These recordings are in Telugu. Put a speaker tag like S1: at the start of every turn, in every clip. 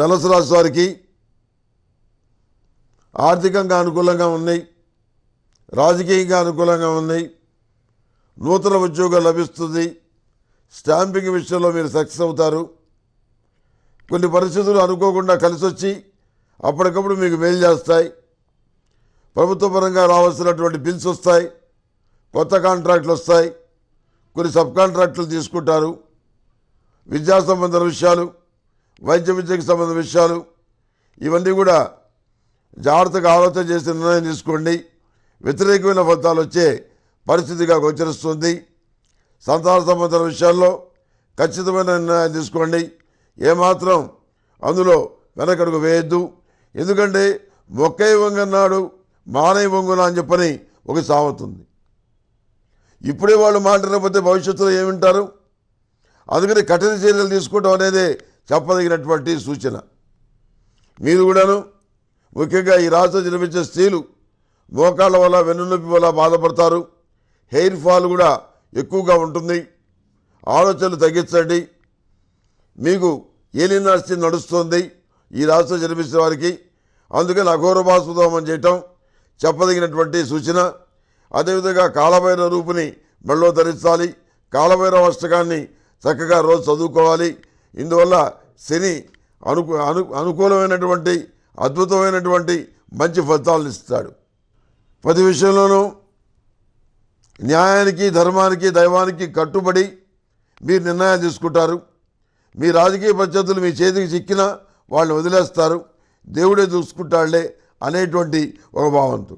S1: ధనుసు రాశి వారికి ఆర్థికంగా అనుకూలంగా ఉన్నాయి రాజకీయంగా అనుకూలంగా ఉన్నాయి నూతన ఉద్యోగం లభిస్తుంది స్టాంపింగ్ విషయంలో మీరు సక్సెస్ అవుతారు కొన్ని పరిస్థితులు అనుకోకుండా కలిసి వచ్చి అప్పటికప్పుడు మీకు మేలు చేస్తాయి ప్రభుత్వపరంగా రావాల్సినటువంటి బిల్స్ వస్తాయి కొత్త కాంట్రాక్ట్లు వస్తాయి కొన్ని సబ్ కాంట్రాక్టులు తీసుకుంటారు విద్యా సంబంధ విషయాలు వైద్య విద్యకు సంబంధించిన విషయాలు ఇవన్నీ కూడా జాగ్రత్తగా ఆలోచన చేసి నిర్ణయం తీసుకోండి వ్యతిరేకమైన ఫలితాలు వచ్చే పరిస్థితిగా గోచరిస్తుంది సంతాన సంబంధించిన విషయాల్లో ఖచ్చితమైన నిర్ణయం తీసుకోండి ఏమాత్రం అందులో వెనకడుగు వేయద్దు ఎందుకంటే మొక్కై వంగన్నాడు మానై వంగున అని చెప్పని ఒక సామెతుంది ఇప్పుడే వాళ్ళు మాట్లాడకపోతే భవిష్యత్తులో ఏమింటారు అందుకని కఠిన చర్యలు తీసుకోవడం అనేది చెప్పదగినటువంటి సూచన మీరు కూడాను ముఖ్యంగా ఈ రాష్ట్రం జన్మించే స్త్రీలు మోకాళ్ళ వల్ల వెన్నునొప్పి వల్ల బాధపడతారు హెయిర్ ఫాల్ కూడా ఎక్కువగా ఉంటుంది ఆలోచనలు తగ్గించండి మీకు ఏలినాస్తి నడుస్తుంది ఈ రాష్ట్రం జన్మించిన వారికి అందుకని అఘోరభాసుదోమం చేయటం చెప్పదగినటువంటి సూచన అదేవిధంగా కాలభైర రూపుని మెళ్ళో ధరించాలి కాలభైర అష్టకాన్ని చక్కగా రోజు చదువుకోవాలి ఇందువల్ల శని అనుకు అను అనుకూలమైనటువంటి అద్భుతమైనటువంటి మంచి ఫలితాలను ఇస్తాడు ప్రతి విషయంలోనూ న్యాయానికి ధర్మానికి దైవానికి కట్టుబడి మీరు నిర్ణయాలు తీసుకుంటారు మీ రాజకీయ పరిస్థితులు మీ చేతికి చిక్కినా వాళ్ళని వదిలేస్తారు దేవుడే చూసుకుంటాడులే అనేటువంటి ఒక భావంతు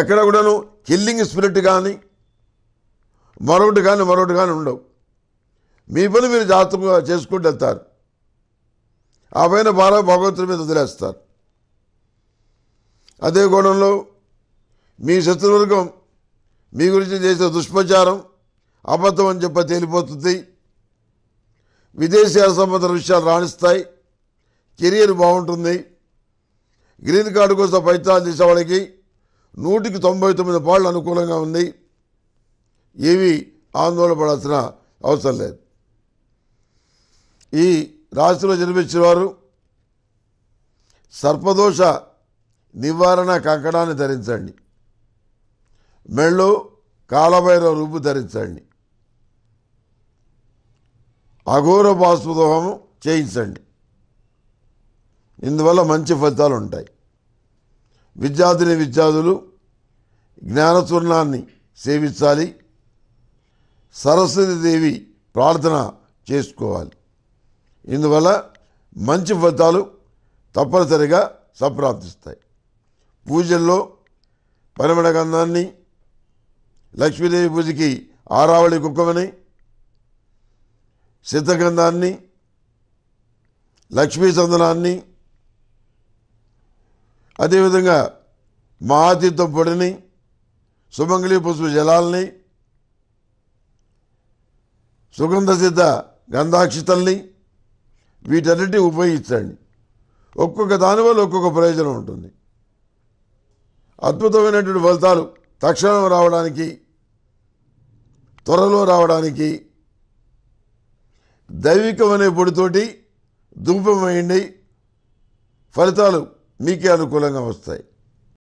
S1: ఎక్కడ కూడాను కిల్లింగ్ స్పిరిట్ కానీ మరొకటి కానీ మరొకటి కానీ ఉండవు మీ పని మీరు జాగ్రత్తగా చేసుకుంటూ వెళ్తారు ఆ పైన భారం భగవంతుడి మీద వదిలేస్తారు అదే కోణంలో మీ శత్రువర్గం మీ గురించి చేసే దుష్ప్రచారం అబద్ధం అని చెప్ప తేలిపోతుంది విదేశీ సంబంధించిన విషయాలు రాణిస్తాయి కెరియర్ బాగుంటుంది గ్రీన్ కార్డు కోసం ప్రయత్నాలు చేసేవాళ్ళకి నూటికి తొంభై తొమ్మిది పాళ్ళు అనుకూలంగా ఉంది ఏవి ఆందోళన పడాల్సిన అవసరం లేదు ఈ రాశిలో జన్మించిన వారు సర్పదోష నివారణ కంకణాన్ని ధరించండి మెళ్ళు కాలభైరవ రూపు ధరించండి అఘోర బాస్పదోహము చేయించండి ఇందువల్ల మంచి ఫలితాలు ఉంటాయి విద్యార్థిని విద్యార్థులు జ్ఞానచూర్ణాన్ని సేవించాలి సరస్వతి దేవి ప్రార్థన చేసుకోవాలి ఇందువల్ల మంచి ఫలితాలు తప్పనిసరిగా సంప్రాప్తిస్తాయి పూజల్లో పరిమళ గంధాన్ని లక్ష్మీదేవి పూజకి ఆరావళి కుక్కమని సిద్ధగంధాన్ని లక్ష్మీ చందనాన్ని అదేవిధంగా మహాతీర్థం పొడిని సుమంగళి పుష్ప జలాల్ని సుగంధ సిద్ధ గంధాక్షితల్ని వీటన్నిటి ఉపయోగించండి ఒక్కొక్క దానివల్ల ఒక్కొక్క ప్రయోజనం ఉంటుంది అద్భుతమైనటువంటి ఫలితాలు తక్షణం రావడానికి త్వరలో రావడానికి దైవికం అనే పొడితోటి ధూపం ఫలితాలు మీకే అనుకూలంగా వస్తాయి